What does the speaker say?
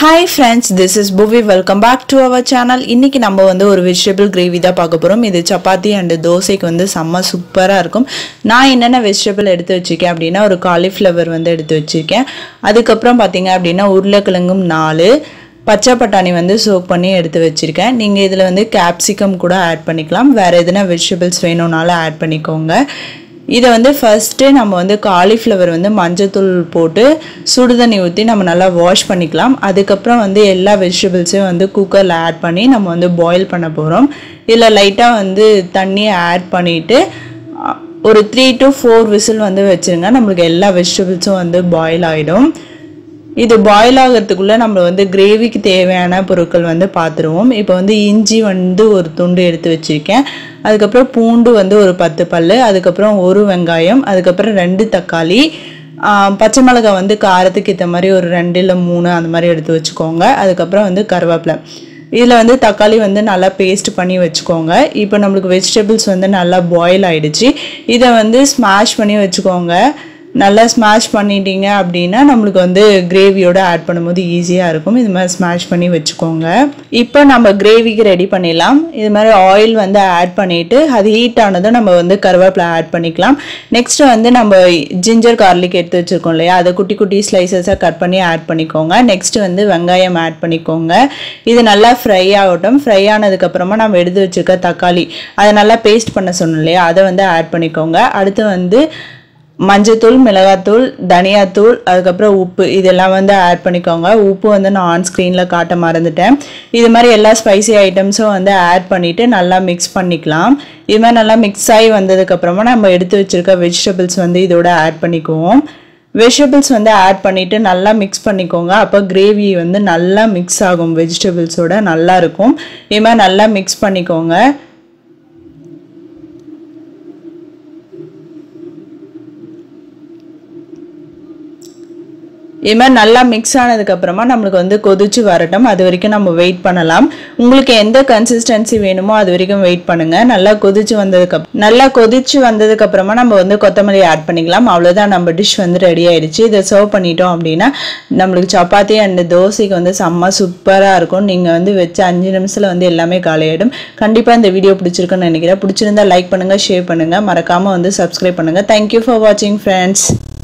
hi friends this is Bhuvi welcome back to our channel இன்றைக்கி நம்ம வந்து ஒரு வெஜிடபிள் கிரேவி தான் பார்க்க போகிறோம் இது சப்பாத்தி அண்டு தோசைக்கு வந்து செம்ம சூப்பராக இருக்கும் நான் என்னென்ன வெஜிடபிள் எடுத்து வச்சுருக்கேன் அப்படின்னா ஒரு காலிஃப்ளவர் வந்து எடுத்து வச்சுருக்கேன் அதுக்கப்புறம் பார்த்தீங்க அப்படின்னா உருளைக்கிழங்கும் நாலு பச்சை பட்டாணி வந்து சோக் பண்ணி எடுத்து வச்சுருக்கேன் நீங்கள் இதில் வந்து கேப்சிகம் கூட ஆட் பண்ணிக்கலாம் வேறு எதுனா வெஜிடபிள்ஸ் வேணும்னாலும் ஆட் பண்ணிக்கோங்க இதை வந்து ஃபஸ்ட்டு நம்ம வந்து காலிஃப்ளவர் வந்து மஞ்சத்தூள் போட்டு சுடுதண்ணி ஊற்றி நம்ம நல்லா வாஷ் பண்ணிக்கலாம் அதுக்கப்புறம் வந்து எல்லா வெஜிடபிள்ஸையும் வந்து குக்கரில் ஆட் பண்ணி நம்ம வந்து பாயில் பண்ண போகிறோம் இதில் லைட்டாக வந்து தண்ணியை ஆட் பண்ணிவிட்டு ஒரு த்ரீ டு ஃபோர் விசில் வந்து வச்சுருங்க நம்மளுக்கு எல்லா வெஜிடபிள்ஸும் வந்து பாயில் ஆகிடும் இது பாயில் ஆகிறதுக்குள்ளே நம்ம வந்து கிரேவிக்கு தேவையான பொருட்கள் வந்து பார்த்துருவோம் இப்போ வந்து இஞ்சி வந்து ஒரு துண்டு எடுத்து வச்சுருக்கேன் அதுக்கப்புறம் பூண்டு வந்து ஒரு பத்து பல் அதுக்கப்புறம் ஒரு வெங்காயம் அதுக்கப்புறம் ரெண்டு தக்காளி பச்சை மிளகாய் வந்து காரத்துக்கு ஏற்ற மாதிரி ஒரு ரெண்டு இல்லை மூணு அந்த மாதிரி எடுத்து வச்சுக்கோங்க அதுக்கப்புறம் வந்து கருவேப்பிலை இதில் வந்து தக்காளி வந்து நல்லா பேஸ்ட் பண்ணி வச்சுக்கோங்க இப்போ நம்மளுக்கு வெஜிடபிள்ஸ் வந்து நல்லா பாயில் ஆகிடுச்சு இதை வந்து ஸ்மாஷ் பண்ணி வச்சுக்கோங்க நல்லா ஸ்மாஷ் பண்ணிட்டீங்க அப்படின்னா நம்மளுக்கு வந்து கிரேவியோட ஆட் பண்ணும்போது ஈஸியாக இருக்கும் இது மாதிரி ஸ்மாஷ் பண்ணி வச்சுக்கோங்க இப்போ நம்ம கிரேவிக்கு ரெடி பண்ணிடலாம் இது மாதிரி ஆயில் வந்து ஆட் பண்ணிவிட்டு அது ஹீட் ஆனதும் நம்ம வந்து கருவேப்பிலை ஆட் பண்ணிக்கலாம் நெக்ஸ்ட் வந்து நம்ம ஜிஞ்சர் கார்லிக் எடுத்து வச்சுருக்கோம் இல்லையா அதை குட்டி குட்டி ஸ்லைசஸாக கட் பண்ணி ஆட் பண்ணிக்கோங்க நெக்ஸ்ட் வந்து வெங்காயம் ஆட் பண்ணிக்கோங்க இது நல்லா ஃப்ரை ஆகட்டும் ஃப்ரை ஆனதுக்கப்புறமா நம்ம எடுத்து வச்சுருக்க தக்காளி அதை நல்லா பேஸ்ட் பண்ண சொன்னோம் இல்லையா அதை வந்து ஆட் பண்ணிக்கோங்க அடுத்து வந்து மஞ்சத்தூள் மிளகாத்தூள் தனியாத்தூள் அதுக்கப்புறம் உப்பு இதெல்லாம் வந்து ஆட் பண்ணிக்கோங்க உப்பு வந்து நான் ஆன் ஸ்க்ரீனில் காட்ட மறந்துட்டேன் இது மாதிரி எல்லா ஸ்பைசி ஐட்டம்ஸும் வந்து ஆட் பண்ணிவிட்டு நல்லா மிக்ஸ் பண்ணிக்கலாம் இது மாதிரி நல்லா மிக்ஸ் ஆகி வந்ததுக்கப்புறமா நம்ம எடுத்து வச்சுருக்க வெஜிடபிள்ஸ் வந்து இதோட ஆட் பண்ணிக்குவோம் வெஜிடபிள்ஸ் வந்து ஆட் பண்ணிவிட்டு நல்லா மிக்ஸ் பண்ணிக்கோங்க அப்போ கிரேவி வந்து நல்லா மிக்ஸ் ஆகும் வெஜிடபிள்ஸோட நல்லாயிருக்கும் இது மாதிரி நல்லா மிக்ஸ் பண்ணிக்கோங்க இது மாதிரி நல்லா மிக்ஸ் ஆனதுக்கப்புறமா நம்மளுக்கு வந்து கொதிச்சு வரட்டும் அது வரைக்கும் நம்ம வெயிட் பண்ணலாம் உங்களுக்கு எந்த கன்சிஸ்டன்சி வேணுமோ அது வரைக்கும் வெயிட் பண்ணுங்கள் நல்லா கொதிச்சு வந்ததுக்கப்புறம் நல்லா கொதிச்சு வந்ததுக்கப்புறமா நம்ம வந்து கொத்தமல்லி ஆட் பண்ணிக்கலாம் அவ்வளோதான் நம்ம டிஷ் வந்து ரெடி ஆயிடுச்சு இதை சர்வ் பண்ணிட்டோம் அப்படின்னா நம்மளுக்கு சப்பாத்தி அண்ட் தோசைக்கு வந்து செம்ம சூப்பராக இருக்கும் நீங்கள் வந்து வச்சு அஞ்சு நிமிஷத்தில் வந்து எல்லாமே காலையிடும் கண்டிப்பாக இந்த வீடியோ பிடிச்சிருக்குன்னு நினைக்கிறேன் பிடிச்சிருந்தா லைக் பண்ணுங்கள் ஷேர் பண்ணுங்கள் மறக்காமல் வந்து சப்ஸ்கிரைப் பண்ணுங்கள் தேங்க்யூ ஃபார் வாட்சிங் ஃப்ரெண்ட்ஸ்